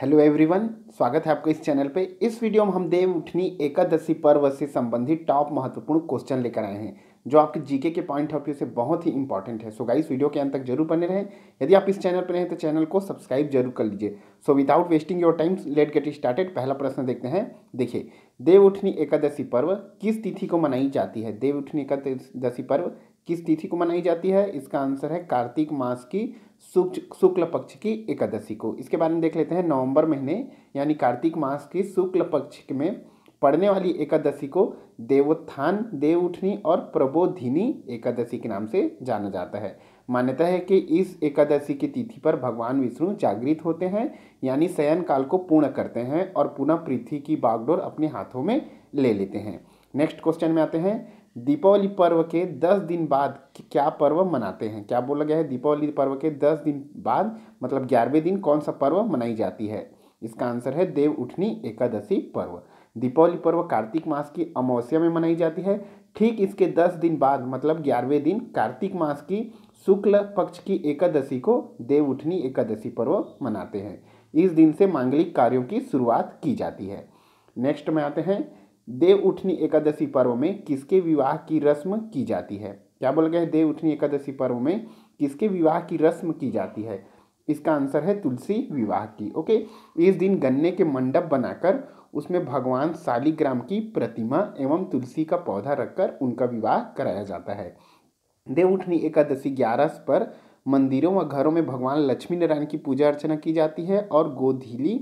hello everyone स्वागत है आपका इस चैनल पे इस वीडियो में हम देव उठनी एकादशी पर्व से संबंधित टॉप महत्वपूर्ण क्वेश्चन लेकर आए हैं जो आपके जीके के पॉइंट ऑफ व्यू से बहुत ही इंपॉर्टेंट है सो so गाइस वीडियो के अंत तक जरूर बने रहें यदि आप इस चैनल पर रहें तो चैनल को सब्सक्राइब जरूर कर लीजिए so without wasting your time let get started पहला प्रश्न देखते हैं देखिए देव उठनी एकादशी पर्व किस तिथि को मनाई जाती है देव उठनी एकादशी पर्व किस तिथि को मनाई जाती है इसका आंसर है कार्तिक मास की शुक्ल पक्ष की एकादशी को इसके बारे में देख लेते हैं नवंबर महीने यानी कार्तिक मास की शुक्ल पक्ष में पड़ने वाली एकादशी को देवोत्थान उठनी और प्रबोधिनी एकादशी के नाम से जाना जाता है मान्यता है कि इस एकादशी की तिथि पर भगवान विष्णु जागृत होते हैं यानी शयन काल को पूर्ण करते हैं और पुनः पृथ्वी की बागडोर अपने हाथों में ले लेते हैं नेक्स्ट क्वेश्चन में आते हैं दीपावली पर्व के दस दिन बाद क्या पर्व मनाते हैं क्या बोला गया है दीपावली पर्व के दस दिन बाद मतलब ग्यारहवें दिन कौन सा पर्व मनाई जाती है इसका आंसर है देव उठनी एकादशी पर्व दीपावली पर्व कार्तिक मास की अमावस्या में मनाई जाती है ठीक इसके दस दिन बाद मतलब ग्यारहवें दिन कार्तिक मास की शुक्ल पक्ष की एकादशी को देव उठनी एकादशी पर्व मनाते हैं इस दिन से मांगलिक कार्यों की शुरुआत की जाती है नेक्स्ट में आते हैं देव उठनी एकादशी पर्व में किसके विवाह की रस्म की जाती है क्या बोल गए देव उठनी एकादशी पर्व में किसके विवाह की रस्म की जाती है इसका आंसर है तुलसी विवाह की ओके इस दिन गन्ने के मंडप बनाकर उसमें भगवान शालीग्राम की प्रतिमा एवं तुलसी का पौधा रखकर उनका विवाह कराया जाता है देव उठनी एकादशी ग्यारह पर मंदिरों व घरों में भगवान लक्ष्मी नारायण की पूजा अर्चना की जाती है और गोधीली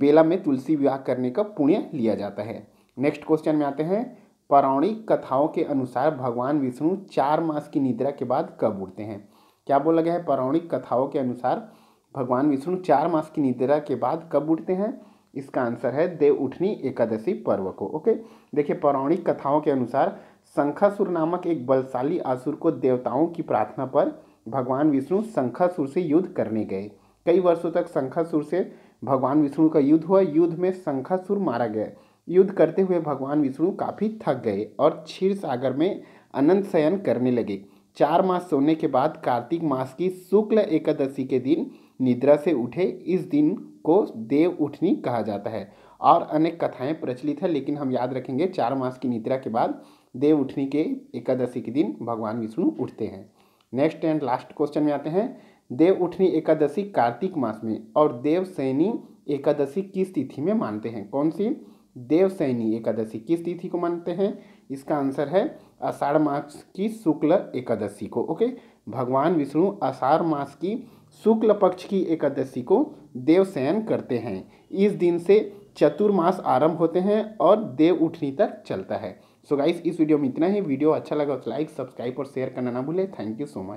बेला में तुलसी विवाह करने का पुण्य लिया जाता है नेक्स्ट क्वेश्चन में आते हैं पौराणिक कथाओं के अनुसार भगवान विष्णु चार मास की निद्रा के बाद कब उठते हैं क्या बोला गया है पौराणिक कथाओं के अनुसार भगवान विष्णु चार मास की निद्रा के बाद कब उठते हैं इसका आंसर है देव उठनी एकादशी पर्व को ओके देखिए पौराणिक कथाओं के अनुसार शंखासुर नामक एक बलशाली आसुर को देवताओं की प्रार्थना पर भगवान विष्णु शंखासुर से युद्ध करने गए कई वर्षों तक शंखासुर से भगवान विष्णु का युद्ध हुआ युद्ध में शंखासुर मारा गया युद्ध करते हुए भगवान विष्णु काफ़ी थक गए और क्षीर सागर में अनंत शयन करने लगे चार मास सोने के बाद कार्तिक मास की शुक्ल एकादशी के दिन निद्रा से उठे इस दिन को देव उठनी कहा जाता है और अनेक कथाएं प्रचलित है लेकिन हम याद रखेंगे चार मास की निद्रा के बाद देव उठनी के एकादशी के दिन भगवान विष्णु उठते हैं नेक्स्ट एंड लास्ट क्वेश्चन में आते हैं देव उठनी एकादशी कार्तिक मास में और देव सैनी एकादशी किस तिथि में मानते हैं कौन सी देवसैनी एकादशी किस तिथि को मानते हैं इसका आंसर है आषाढ़ मास की शुक्ल एकादशी को ओके भगवान विष्णु आषाढ़ मास की शुक्ल पक्ष की एकादशी को देवसैन करते हैं इस दिन से चतुर्मास आरंभ होते हैं और देव उठनी तक चलता है सो so गाइस इस वीडियो में इतना ही वीडियो अच्छा लगा तो लाइक सब्सक्राइब और शेयर करना ना भूलें थैंक यू सो मच